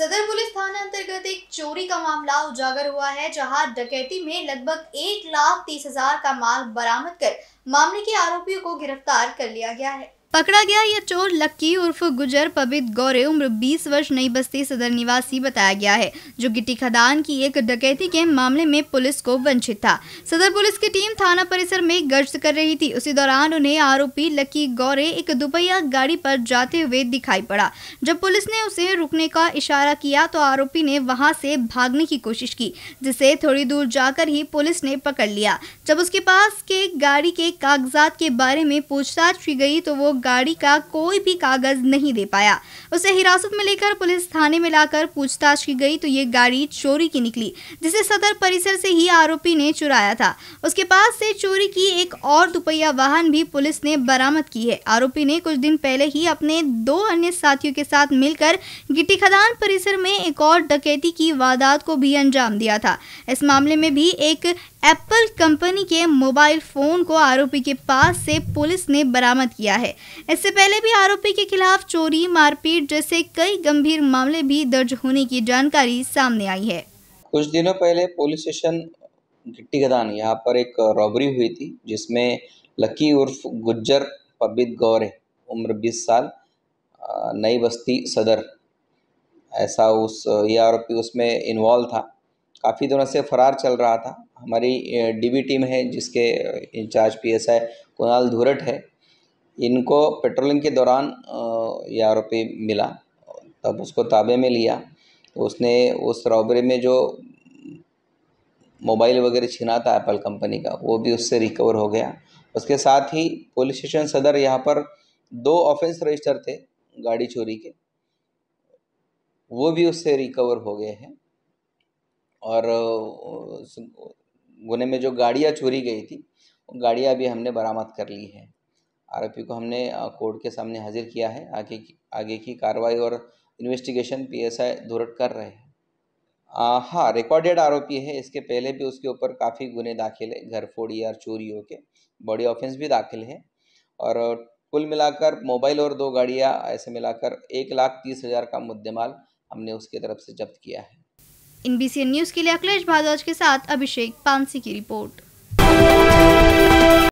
सदर पुलिस थाना अंतर्गत एक चोरी का मामला उजागर हुआ है जहां डकैती में लगभग एक लाख तीस हजार का माल बरामद कर मामले के आरोपियों को गिरफ्तार कर लिया गया है पकड़ा गया यह चोर लक्की उर्फ गुजर पबित गौरे उम्र 20 वर्ष नई बस्ती सदर निवासी बताया गया है जो गिट्टी खदान की एक डकैती के मामले में पुलिस को वंचित था सदर पुलिस की टीम थाना परिसर में गश्त कर रही थी उसी दौरान उन्हें आरोपी लक्की गौरे एक दुपहिया गाड़ी पर जाते हुए दिखाई पड़ा जब पुलिस ने उसे रुकने का इशारा किया तो आरोपी ने वहाँ से भागने की कोशिश की जिसे थोड़ी दूर जाकर ही पुलिस ने पकड़ लिया जब उसके पास के गाड़ी के कागजात के बारे में पूछताछ की गई तो वो गाड़ी का कोई भी कागज नहीं दे पाया उसे हिरासत में लेकर पुलिस थाने में लाकर पूछताछ की गई तो ये गाड़ी चोरी की निकली जिसे सदर परिसर से ही आरोपी ने चुराया था उसके पास से चोरी की एक और दुपहिया वाहन भी पुलिस ने बरामद की है आरोपी ने कुछ दिन पहले ही अपने दो अन्य साथियों के साथ मिलकर गिट्टी खदान परिसर में एक और डकैती की वारदात को भी अंजाम दिया था इस मामले में भी एक एप्पल कंपनी के मोबाइल फ़ोन को आरोपी के पास से पुलिस ने बरामद किया है इससे पहले भी आरोपी के खिलाफ चोरी मारपीट जैसे कई गंभीर मामले भी दर्ज होने की जानकारी सामने आई है कुछ दिनों पहले पुलिस स्टेशन गिट्टी गदान यहाँ पर एक रॉबरी हुई थी जिसमें लकी उर्फ गुज्जर पबित गौरे उम्र 20 साल नई बस्ती सदर ऐसा उस ये आरोपी उसमें इन्वॉल्व था काफ़ी दिनों से फरार चल रहा था हमारी डीबी टीम है जिसके इंचार्ज पीएसआई कुणाल धुरट है इनको पेट्रोलिंग के दौरान ये आरोपी मिला तब उसको ताबे में लिया उसने उस रॉबरी में जो मोबाइल वगैरह छीना था एप्पल कंपनी का वो भी उससे रिकवर हो गया उसके साथ ही पुलिस स्टेशन सदर यहाँ पर दो ऑफेंस रजिस्टर थे गाड़ी चोरी के वो भी उससे रिकवर हो गए हैं और गुने में जो गाड़ियाँ चोरी गई थी गाड़ियाँ भी हमने बरामद कर ली हैं आरोपी को हमने कोर्ट के सामने हाजिर किया है आगे की आगे की कार्रवाई और इन्वेस्टिगेशन पीएसआई धुरट कर रहे हैं हाँ रिकॉर्डेड आरोपी है इसके पहले भी उसके ऊपर काफ़ी गुने दाखिल है घर फोड़ी और चोरी के बॉडी ऑफेंस भी दाखिल है और कुल मिलाकर मोबाइल और दो गाड़ियाँ ऐसे मिलाकर एक लाख तीस हज़ार का मुद्देमाल हमने उसकी तरफ से जब्त किया है इन बीसीएन न्यूज के लिए अखिलेश भारद्वाज के साथ अभिषेक पानसी की रिपोर्ट